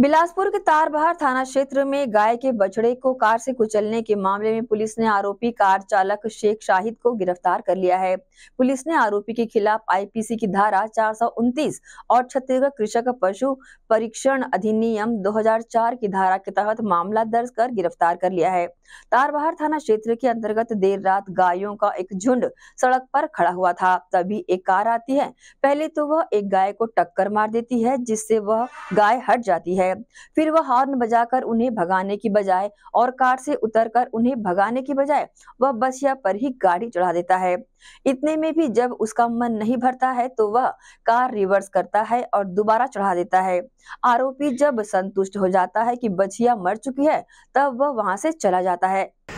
बिलासपुर के तारबहार थाना क्षेत्र में गाय के बछड़े को कार से कुचलने के मामले में पुलिस ने आरोपी कार चालक शेख शाहिद को गिरफ्तार कर लिया है पुलिस ने आरोपी के खिलाफ आईपीसी की धारा चार और छत्तीसगढ़ कृषक पशु परीक्षण अधिनियम 2004 की धारा के तहत मामला दर्ज कर गिरफ्तार कर लिया है तारबहार थाना क्षेत्र के अंतर्गत देर रात गायों का एक झुंड सड़क पर खड़ा हुआ था तभी एक कार आती है पहले तो वह एक गाय को टक्कर मार देती है जिससे वह गाय हट जाती है गए फिर वह हॉर्न बजाकर उन्हें भगाने की बजाय और कार से उतरकर उन्हें भगाने की बजाय वह बसिया पर ही गाड़ी चढ़ा देता है इतने में भी जब उसका मन नहीं भरता है तो वह कार रिवर्स करता है और दोबारा चढ़ा देता है आरोपी जब संतुष्ट हो जाता है कि बछिया मर चुकी है तब वह वहां से चला जाता है